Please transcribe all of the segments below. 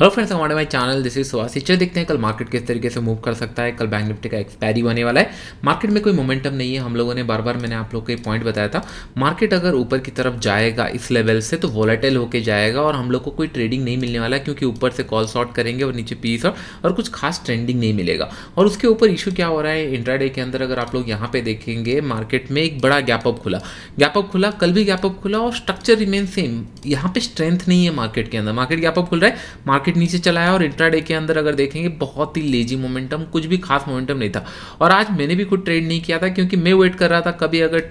हर friends हमारे भाई channel this is Suhas चलिए देखते हैं कल मार्केट किस तरीके से मूव कर सकता है कल बैंक निफ्टी का एक्सपायरी होने वाला है मार्केट में कोई मोमेंटम नहीं है हम लोगों ने बार बार मैंने आप लोग को पॉइंट बताया था मार्केट अगर ऊपर की तरफ जाएगा इस लेवल से तो वॉलेटाइल होकर जाएगा और हम लोग को कोई ट्रेडिंग नहीं मिलने वाला क्योंकि ऊपर से कॉल शॉर्ट करेंगे और नीचे पीस और, और कुछ खास ट्रेंडिंग नहीं मिलेगा और उसके ऊपर इशू क्या हो रहा है इंट्रा के अंदर अगर आप लोग यहाँ पे देखेंगे मार्केट में एक बड़ा गैपअप खुला गैपअप खुला कल भी गैपअप खुला और स्ट्रक्चर रिमेन सेम यहाँ पे स्ट्रेंथ नहीं है मार्केट के अंदर मार्केट गैपअप खुल रहा है मार्केट नीचे चला है और इंट्राडे के अंदर अगर देखेंगे बहुत ही लेजी मोमेंटम कुछ भी खास मोमेंटम नहीं था और आज मैंने भी कुछ ट्रेड नहीं किया था क्योंकि मैं वेट कर रहा था कभी अगर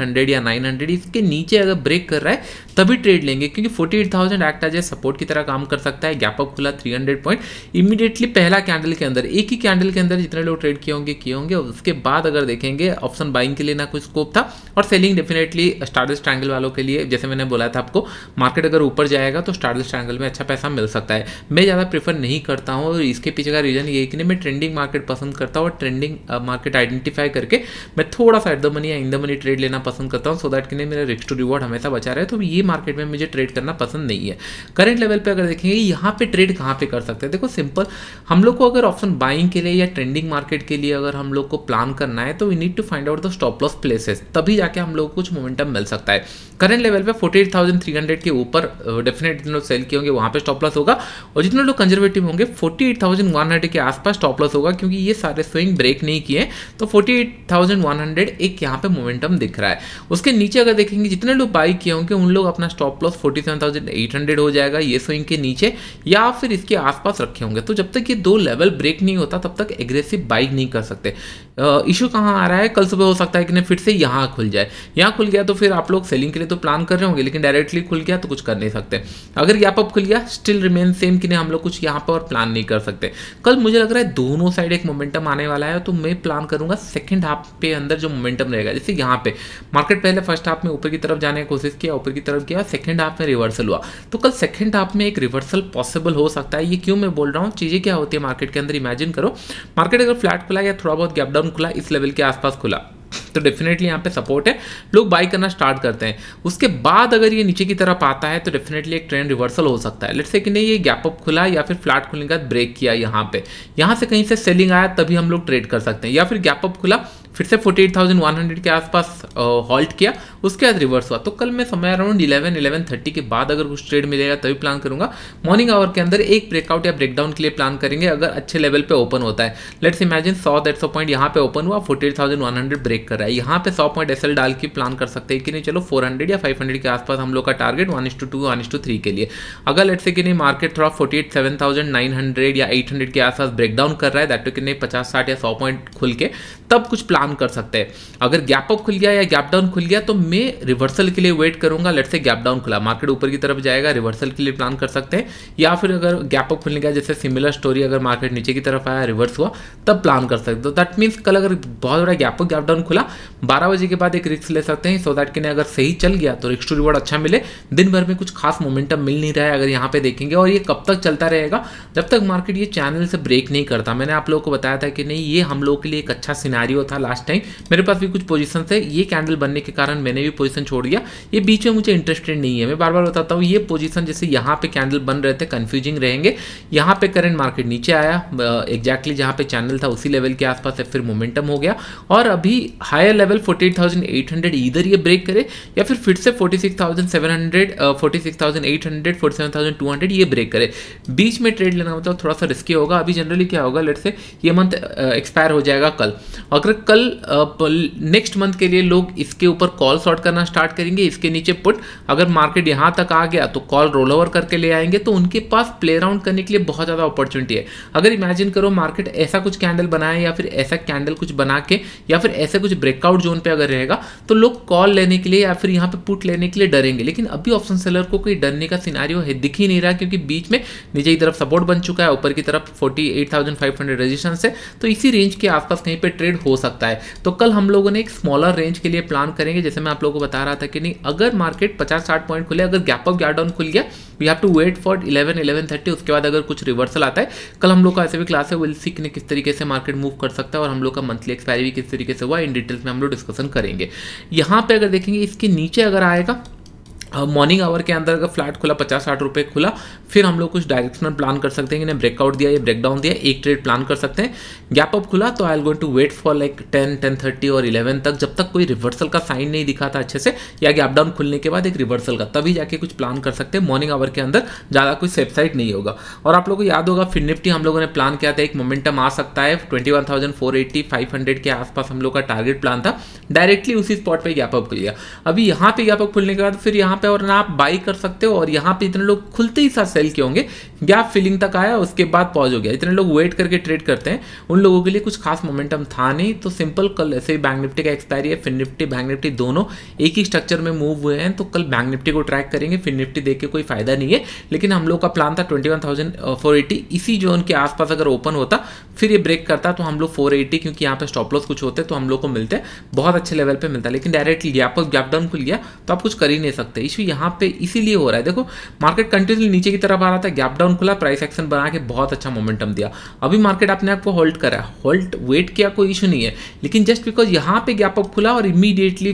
हंड्रेड या हंड्रेड इसके नीचे अगर ब्रेक कर रहा है तभी ट्रेड लेंगे क्योंकि थाउजेंड एक्ट आज सपोर्ट की तरह काम कर सकता है गैप अप खुला हंड्रेड पॉइंट इमीडिएटली पहला कैंडल के अंदर एक ही कैंडल के अंदर जितने लोग ट्रेड किए होंगे किए होंगे उसके बाद अगर देखेंगे ऑप्शन बाइंग के लिए ना कोई स्कोप था और सेलिंग डेफिनेटली स्टार्डस्ट एंगल वालों के लिए जैसे मैंने बोला था आपको मार्केट अगर ऊपर जाएगा तो स्टार्डस्ट एंगल में अच्छा पैसा मिल सकता है मैं ज़्यादा प्रीफर नहीं करता हूँ और इसके पीछे का रीज़न ये कि नहीं मैं ट्रेंडिंग मार्केट पसंद करता हूँ और ट्रेंडिंग मार्केट आइडेंटिफाई करके मैं थोड़ा सा एट द मनी या इन द मनी ट्रेड लेना पसंद करता हूँ सो दैट कि नहीं मेरा रिक्स टू रिवॉर्ड हमेशा बचा रहे तो ये मार्केट में मुझे ट्रेड करना पसंद नहीं है करेंट लेवल पर अगर देखेंगे यहाँ पर ट्रेड कहाँ पर कर सकते हैं देखो सिंपल हम लोग को अगर ऑप्शन बाइंग के लिए या ट्रेंडिंग मार्केट के लिए अगर हम लोग को प्लान करना है तो we need to find out the stop loss places तभी जाके हम लोग को कुछ मोमेंटम मिल सकता है करंट लेवल पे 48,300 के ऊपर डेफिनेट सेल किए होंगे वहाँ पे स्टॉप लॉस होगा और जितने लोग कंजर्वेटिव होंगे फोर्टी के आसपास स्टॉप लॉस होगा क्योंकि ये सारे स्विंग ब्रेक नहीं किए तो फोर्टी एक यहाँ पे मोमेंटम दिख रहा है उसके नीचे अगर देखेंगे जितने लोग बाई किए होंगे उन लोग अपना स्टॉप लॉस फोर्टी हो जाएगा ये स्विंग के नीचे या फिर इसके आसपास रखे होंगे तो जब तक ये दो लेवल ब्रेक नहीं होता तब तक एग्रेसिव बाइक नहीं कर सकते इशू कहाँ आ रहा है कल सुबह हो सकता है कि नहीं फिर से यहाँ खुल जाए यहाँ खुल गया तो फिर आप लोग सेलिंग के लिए तो प्लान कर रहे होंगे लेकिन डायरेक्टली खुल गया तो कुछ कर नहीं सकते अगर गैप अप खुल गया स्टिल रिमेन सेम कि नहीं हम लोग कुछ यहाँ पर प्लान नहीं कर सकते कल मुझे लग रहा है दोनों साइड एक मोमेंटम आने वाला है तो मैं प्लान करूंगा सेकेंड हाफ पे अंदर जो मोमेंटम रहेगा जैसे यहाँ पे मार्केट पहले फर्स्ट हाफ में ऊपर की तरफ जाने की कोशिश किया ऊपर की तरफ किया सेकेंड हाफ में रिवर्सल हुआ तो कल सेकेंड हाफ में एक रिवर्सल पॉसिबल हो सकता है ये क्यों मैं बोल रहा हूँ चीज़ें क्या होती है मार्केट के अंदर इमेजिन करो मार्केट अगर फ्लैट खुला या थोड़ा बहुत गैपडाउन खुला इस लेवल के आसपास खुला तो डेफिनेटली यहाँ पे सपोर्ट है लोग बाई करना स्टार्ट करते हैं उसके बाद अगर ये नीचे की तरफ आता है तो डेफिनेटली एक ट्रेंड रिवर्सल हो सकता है लेट से कि नहीं ये गैप अप खुला या फिर फ्लैट खुलने के बाद ब्रेक किया यहाँ पे यहाँ से कहीं से सेलिंग आया तभी हम लोग ट्रेड कर सकते हैं या फिर गैप अप खुला फिर से 48,100 के आसपास हॉल्ट किया उसके बाद रिवर्स हुआ तो कल मैं समय अराउंड इलेवन इलेवन थर्टी के बाद अगर कुछ ट्रेड मिलेगा तभी प्लान करूंगा मॉर्निंग आवर के अंदर एक ब्रेकआउट या ब्रेकडाउन के लिए प्लान करेंगे अगर अच्छे लेवल पे ओपन होता है लेट्स इमेजिन सौ डेढ़ सौ पॉइंट यहाँ पे ओपन हुआ forty eight thousand one hundred break कर रहा है यहाँ पे सौ पॉइंट एस डाल के प्लान कर सकते हैं कि नहीं चलो फोर हंड्रेड या फाइव हंड्रेड के आसपास हम लोग का target one is two two one is two three के लिए अगर लेट्स से कि नहीं मार्केट थोड़ा forty eight seven thousand nine hundred या एट हंड्रेड के आसपास ब्रेकडाउन कर रहा है दैट टू कि नहीं पचास साठ या सौ पॉइंट खुल के तब कुछ प्लान कर सकते हैं अगर गैप अप खुल गया या गैप डाउन खुल गया तो में रिवर्सल के लिए वेट करूंगा लेट से गैप डाउन खुला मार्केट ऊपर की तरफ जाएगा रिवर्सल के लिए प्लान कर सकते हैं या फिर अगर गैप अप खुलने का जैसे सिमिलर स्टोरी अगर मार्केट नीचे की तरफ आया रिवर्स हुआ तब प्लान कर सकते हो दैट मीन्स कल अगर बहुत बड़ा गैप गैप डाउन खुला बारह बजे के बाद एक रिस्क ले सकते हैं सो दैट के अगर सही चल गया तो रिक्स टू रिवॉर्ड अच्छा मिले दिन भर में कुछ खास मोमेंटम मिल नहीं रहा है अगर यहाँ पे देखेंगे और ये कब तक चलता रहेगा जब तक मार्केट ये चैनल से ब्रेक नहीं करता मैंने आप लोगों को बताया था कि नहीं ये हम लोगों के लिए एक अच्छा सिनारियो था लास्ट टाइम मेरे पास भी कुछ पोजिशन थे ये कैंडल बनने के कारण मैंने मैंने भी पोजीशन छोड़ दिया ये बीच में मुझे इंटरेस्टेड नहीं है मैं बार बार बताता हूँ ये पोजीशन जैसे यहाँ पे कैंडल बन रहे थे कन्फ्यूजिंग रहेंगे यहाँ पे करेंट मार्केट नीचे आया एग्जैक्टली जहाँ पे चैनल था उसी लेवल के आसपास है फिर मोमेंटम हो गया और अभी हायर लेवल फोर्टी इधर ये ब्रेक करे या फिर फिर से forty six thousand seven hundred forty six thousand eight hundred forty seven thousand two hundred ये ब्रेक करे बीच में ट्रेड लेना मतलब थोड़ा सा रिस्की होगा अभी जनरली क्या होगा लेट से ये मंथ एक्सपायर हो जाएगा कल अगर कल नेक्स्ट मंथ के लिए लोग इसके ऊपर कॉल्स शॉर्ट करना स्टार्ट करेंगे इसके नीचे पुट अगर मार्केट यहाँ तक आ गया तो कॉल रोल ओवर करके ले आएंगे तो उनके पास प्ले राउंड करने के लिए बहुत ज़्यादा अपॉर्चुनिटी है अगर इमेजिन करो मार्केट ऐसा कुछ कैंडल बनाए या फिर ऐसा कैंडल कुछ बना के या फिर ऐसे कुछ ब्रेकआउट जोन पर अगर रहेगा तो लोग कॉल लेने के लिए या फिर यहाँ पर पुट लेने के लिए डरेंगे लेकिन अभी ऑप्शन सेलर को कोई डरने का सिनारियो है दिख ही नहीं रहा क्योंकि बीच में नीचे की तरफ सपोर्ट बन चुका है ऊपर की तरफ फोर्टी रेजिस्टेंस है तो इसी रेंज के आसपास कहीं पर ट्रेड हो सकता है तो कल हम लोगों ने एक स्मॉलर रेंज के लिए प्लान करेंगे जैसे मैं आप लोगों को बता रहा था कि नहीं अगर मार्केट 50 साठ पॉइंट खुले अगर गैप अप या डाउन खुल गया we have to wait for 11 eleven thirty उसके बाद अगर कुछ रिवर्सल आता है कल हम लोग का ऐसे भी क्लास है विल सीख ने किस तरीके से मार्केट मूव कर सकता है और हम लोग का मंथली एक्सपायरी भी किस तरीके से हुआ इन डिटेल्स में हम लोग डिस्कशन करेंगे यहाँ पर अगर देखेंगे इसके नीचे अगर आएगा मॉर्निंग हाँ, आवर के अंदर अगर फ्लैट खुला पचास साठ रुपये खुला फिर हम लोग कुछ डायरेक्शनल प्लान कर सकते हैं कि ब्रेकआउट दिया या ब्रेकडाउन दिया एक ट्रेड प्लान कर सकते हैं गैप अप खुला तो I'll going to wait for like ten ten thirty और इलेवन तक जब तक कोई रिवर्सल का साइन नहीं दिखा था अच्छे से या गैप डाउन खुलने के बाद एक रिवर्सल का तभी जाके कुछ प्लान कर सकते हैं मॉर्निंग आवर के अंदर ज़्यादा कोई सेबसाइट नहीं होगा और आप लोग को याद होगा फिर निफ्टी हम लोगों ने प्लान किया था एक मोमेंटम आ सकता है twenty one thousand four eighty five hundred के आसपास हम लोग का टारगेट प्लान था डायरेक्टली उसी स्पॉट पर गैप अप खुल गया अभी यहाँ पे गैप अप खुलने के बाद फिर यहाँ पे और ना आप बाई कर सकते हो और यहाँ पे इतने लोग खुलते ही साथ सेल के होंगे गैप फिलिंग तक आया उसके बाद पॉज हो गया इतने लोग वेट करके ट्रेड करते हैं उन लोगों के लिए कुछ खास मोमेंटम था नहीं तो सिंपल कल ऐसे ही बैंक निफ्टी का एक्सपायरी है फिन निफ्टी बैंक निफ्टी दोनों एक ही स्ट्रक्चर में मूव हुए हैं तो कल बैंक निफ्टी को ट्रैक करेंगे फिन निफ्टी देख के कोई फायदा नहीं है लेकिन हम लोग का प्लान था ट्वेंटी uh, इसी जोन के आसपास अगर ओपन होता फिर ये ब्रेक करता तो हम लोग फोर क्योंकि यहाँ पे स्टॉप लॉस कुछ होते तो हम लोग को मिलते बहुत अच्छे लेवल पर मिलता लेकिन डायरेक्टली गैप डाउन खुल गया तो आप कुछ कर ही नहीं सकते इशू यहाँ पे इसीलिए हो रहा है देखो मार्केट कंटिन्यूसली नीचे की तरफ आ रहा था गैप डाउन खुला प्राइस एक्शन बना के बहुत अच्छा मोमेंटम दिया अभी मार्केट अपने आप को होल्ड करा होल्ड वेट किया कोई इशू नहीं है लेकिन जस्ट बिकॉज यहाँ पे गैप अप खुला और इमीडिएटली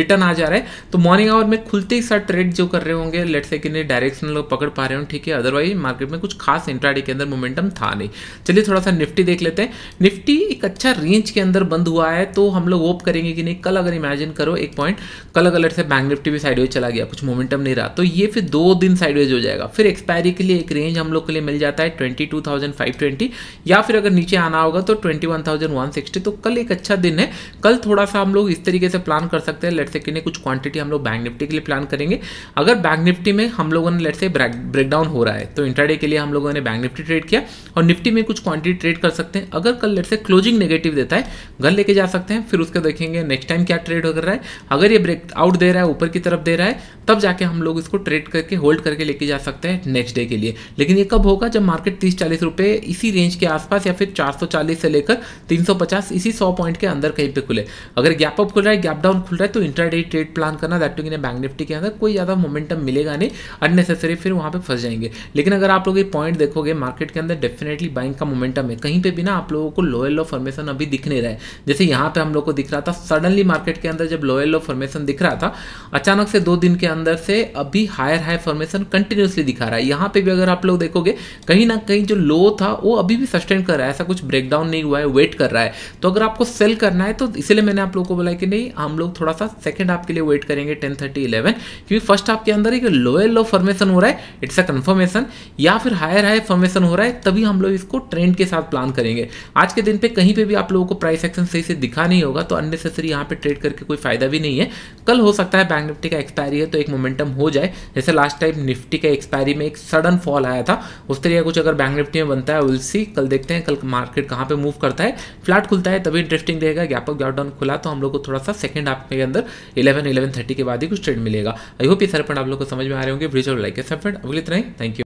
रिटर्न uh, आ जा रहा है तो मॉर्निंग आवर में खुलते ही सर ट्रेड जो कर रहे होंगे लेट से किन्हीं डायरेक्शन लोग पकड़ पा रहे हो ठीक है अदरवाइज मार्केट में कुछ खास इंट्राडे के अंदर मोमेंटम था नहीं चलिए थोड़ा सा निफ्टी देख लेते हैं निफ्टी एक अच्छा रेंज के अंदर बंद हुआ है तो हम लोग होप करेंगे कि नहीं कल अगर इमेजिन करो एक पॉइंट कल अगर लेट से बैंक निफ्टी भी साइड चला गया गया कुछ मोमेंटम नहीं रहा तो ये फिर दो दिन साइडवेज हो जाएगा फिर एक्सपायरी के लिए एक रेंज हम लोग के लिए मिल जाता है twenty two thousand five twenty या फिर अगर नीचे आना होगा तो twenty one thousand one sixty तो कल एक अच्छा दिन है कल थोड़ा सा हम लोग इस तरीके से प्लान कर सकते हैं लेट से कुछ क्वांटिटी हम लोग बैंक निफ्टी के लिए प्लान करेंगे अगर बैंक निफ्टी में हम लोगों ने लेट से ब्रेकडाउन हो रहा है तो इंटरडे के लिए हम लोगों ने बैंक निफ्टी ट्रेड किया और निफ्टी में कुछ क्वांटिटी ट्रेड कर सकते हैं अगर कल लेट से क्लोजिंग नेगेटिव देता है घर लेके जा सकते हैं फिर उसका देखेंगे नेक्स्ट टाइम क्या ट्रेड हो रहा है अगर ये ब्रेक आउट दे रहा है ऊपर की तरफ दे रहा है तब जाके हम लोग इसको ट्रेड करके होल्ड करके लेके जा सकते हैं नेक्स्ट डे के लिए लेकिन ये कब होगा जब मार्केट तीस चालीस रुपये इसी रेंज के आसपास या फिर चार सौ चालीस से लेकर तीन सौ पचास इसी सौ पॉइंट के अंदर कहीं पे खुले अगर गैप अप खुल रहा है गैप डाउन खुल रहा है तो डे ट्रेड प्लान करना दैट टू बैंक निफ्टी के अंदर कोई ज़्यादा मोमेंटम मिलेगा नहीं अननेसेसरी फिर वहाँ पर फंस जाएंगे लेकिन अगर आप लोग ये पॉइंट देखोगे मार्केट के अंदर डेफिनेटली बाइंग का मोमेंटम है कहीं पर भी ना आप लोगों को लोयल लो फॉर्मेशन अभी दिख नहीं रहा है जैसे यहाँ पर हम लोग को दिख रहा था सडनली मार्केट के अंदर जब लोयल लो फॉर्मेशन दिख रहा था अचानक से दो दिन के अंदर से अभी हायर हाई फॉर्मेशन कंटिन्यूसली दिखा रहा है यहाँ पे भी अगर आप लोग देखोगे कहीं ना कहीं जो लो था वो अभी भी सस्टेन कर रहा है ऐसा कुछ ब्रेकडाउन नहीं हुआ है वेट कर रहा है तो अगर आपको सेल करना है तो इसलिए मैंने आप लोग को बोला कि नहीं हम लोग थोड़ा सा सेकेंड आपके लिए वेट करेंगे टेन थर्टी इलेवन क्योंकि फर्स्ट हाफ के अंदर एक लोअर लो फॉर्मेशन हो रहा है इट्स अ कन्फर्मेशन या फिर हायर हाई फॉर्मेशन हो रहा है तभी हम लोग इसको ट्रेंड के साथ प्लान करेंगे आज के दिन पे कहीं पे भी आप लोगों को प्राइस एक्शन सही से दिखा नहीं होगा तो अननेसेसरी यहाँ पे ट्रेड करके कोई फायदा भी नहीं है कल हो सकता है बैंक निफ्टी का एक्सपायरी है तो एक मोमेंटम हो जाए जैसे लास्ट टाइम निफ्टी के एक्सपायरी में एक सडन फॉल आया था उस तरह कुछ अगर बैंक निफ्टी में बनता है उल्सी कल देखते हैं कल मार्केट कहाँ पर मूव करता है फ्लैट खुलता है तभी इंटरेस्टिंग रहेगा गैप ऑफ गैप डाउन खुला तो हम लोग को थोड़ा सा सेकंड हाफ के अंदर इलेवन इलेवन थर्टी के बाद ही कुछ ट्रेड मिलेगा आई होप ये सर पॉइंट आप लोग को समझ में आ रहे होंगे ब्रिज और लाइक के सर फ्रेंड अगले तरह थैंक यू